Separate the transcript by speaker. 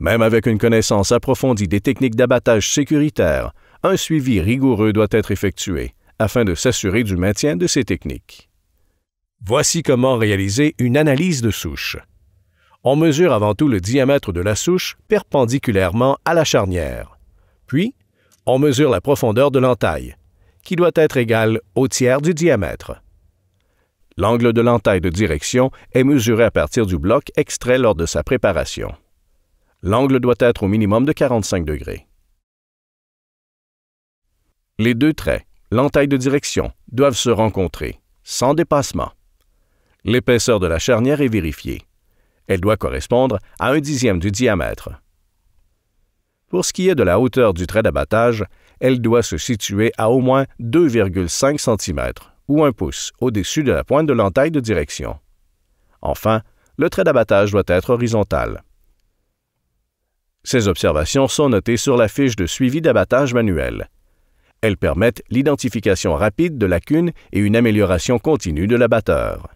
Speaker 1: Même avec une connaissance approfondie des techniques d'abattage sécuritaire, un suivi rigoureux doit être effectué afin de s'assurer du maintien de ces techniques. Voici comment réaliser une analyse de souche. On mesure avant tout le diamètre de la souche perpendiculairement à la charnière. Puis, on mesure la profondeur de l'entaille, qui doit être égale au tiers du diamètre. L'angle de l'entaille de direction est mesuré à partir du bloc extrait lors de sa préparation. L'angle doit être au minimum de 45 degrés. Les deux traits, l'entaille de direction, doivent se rencontrer, sans dépassement. L'épaisseur de la charnière est vérifiée. Elle doit correspondre à un dixième du diamètre. Pour ce qui est de la hauteur du trait d'abattage, elle doit se situer à au moins 2,5 cm ou un pouce au-dessus de la pointe de l'entaille de direction. Enfin, le trait d'abattage doit être horizontal. Ces observations sont notées sur la fiche de suivi d'abattage manuel. Elles permettent l'identification rapide de lacunes et une amélioration continue de l'abatteur.